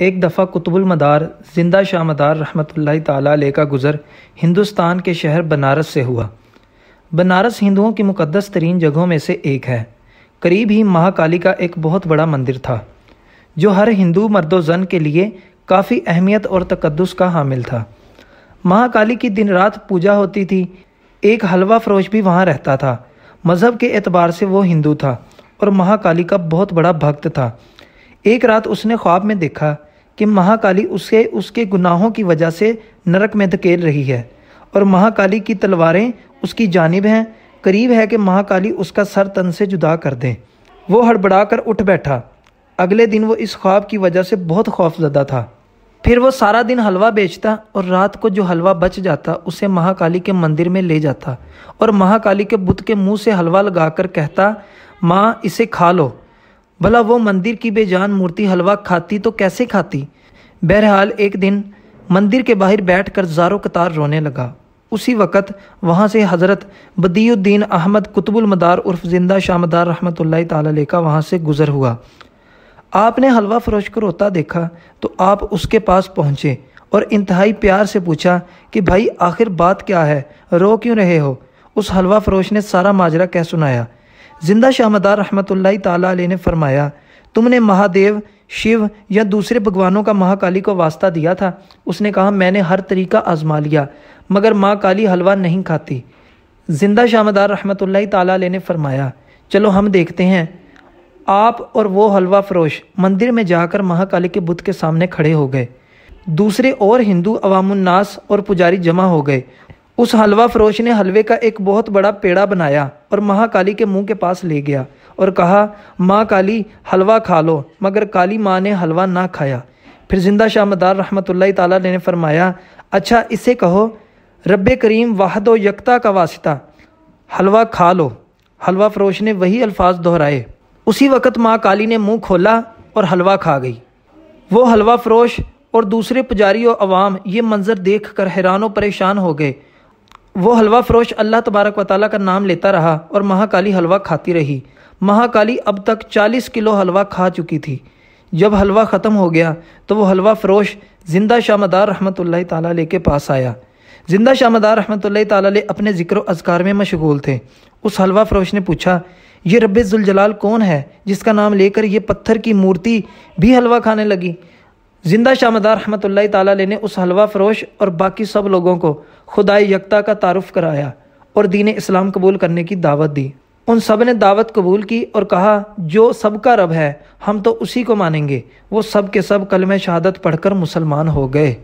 एक दफ़ा कुतुबुल मदार जिंदा शाह मदार रहमत ताला का गुज़र हिंदुस्तान के शहर बनारस से हुआ बनारस हिंदुओं की मुकदस तरीन जगहों में से एक है करीब ही महाकाली का एक बहुत बड़ा मंदिर था जो हर हिंदू मर्द जन के लिए काफ़ी अहमियत और तकदस का हामिल था महाकाली की दिन रात पूजा होती थी एक हलवा फरोश भी वहाँ रहता था मज़हब के एतबार से वो हिंदू था और महाकाली का बहुत बड़ा भक्त था एक रात उसने ख्वाब में देखा कि महाकाली उसे उसके गुनाहों की वजह से नरक में धकेल रही है और महाकाली की तलवारें उसकी जानब हैं करीब है कि महाकाली उसका सर तन से जुदा कर दें वो हड़बड़ा कर उठ बैठा अगले दिन वो इस ख्वाब की वजह से बहुत खौफजदा था फिर वो सारा दिन हलवा बेचता और रात को जो हलवा बच जाता उसे महाकाली के मंदिर में ले जाता और महाकाली के बुत के मुंह से हलवा लगा कर कहता माँ इसे खा लो भला वो मंदिर की बेजान मूर्ति हलवा खाती तो कैसे खाती बहरहाल एक दिन मंदिर के बाहर बैठ कर जारो कतार रोने लगा उसी वक़्त वहाँ से हज़रत बदीउद्दीन अहमद कुतुबुल मदार उर्फ जिंदा शामदार रहमत ला का वहाँ से गुज़र हुआ आपने हलवा फरोश को रोता देखा तो आप उसके पास पहुँचे और इंतहाई प्यार से पूछा कि भाई आखिर बात क्या है रो क्यों रहे हो उस हलवा फरोश ने सारा माजरा कह सुनाया जिंदा शाहमदार रहमत ताली ने फरमाया तुमने महादेव शिव या दूसरे भगवानों का महाकाली को वास्ता दिया था उसने कहा मैंने हर तरीका आजमा लिया मगर माँ काली हलवा नहीं खाती जिंदा शामदार रहमत ताली ने फरमाया चलो हम देखते हैं आप और वो हलवा फरोश मंदिर में जाकर महाकाली के बुद्ध के सामने खड़े हो गए दूसरे और हिंदू अवामनास और पुजारी जमा हो गए उस हलवा फरोश ने हलवे का एक बहुत बड़ा पेड़ा बनाया और महाकाली के मुंह के पास ले गया और कहा माँ काली हलवा खा लो मगर काली माँ ने हलवा ना खाया फिर जिंदा शाह मदार रहमत ताला ने फरमाया अच्छा इसे कहो रब करीम वाहद यकता का वास्ता हलवा खा लो हलवा फरोश ने वही अल्फाज दोहराए उसी वक़्त माँ काली ने मुंह खोला और हलवा खा गई वो हलवा फरोश और दूसरे पुजारी और अवाम ये मंज़र देख कर हैरान परेशान हो गए वो हलवा फरोश अल्लाह तबारक वाली का नाम लेता रहा और महाकाली हलवा खाती रही महाकाली अब तक 40 किलो हलवा खा चुकी थी जब हलवा ख़त्म हो गया तो वो हलवा फरोश जिंदा शामदार रहमत ताला के पास आया जिंदा शामदार रहमत ताला अपने ज़िक्र अजकार में मशगूल थे उस हलवा फरोश ने पूछा ये जुलजलाल कौन है जिसका नाम लेकर ये पत्थर की मूर्ति भी हलवा खाने लगी जिंदा शाहमदार रहमत ताला ने उस हलवा फरोश और बाकी सब लोगों को खुदाई यकता का तारफ़ कराया और दीन इस्लाम कबूल करने की दावत दी उन सब ने दावत कबूल की और कहा जो सबका रब है हम तो उसी को मानेंगे वो सब के सब कलम शहादत पढ़कर मुसलमान हो गए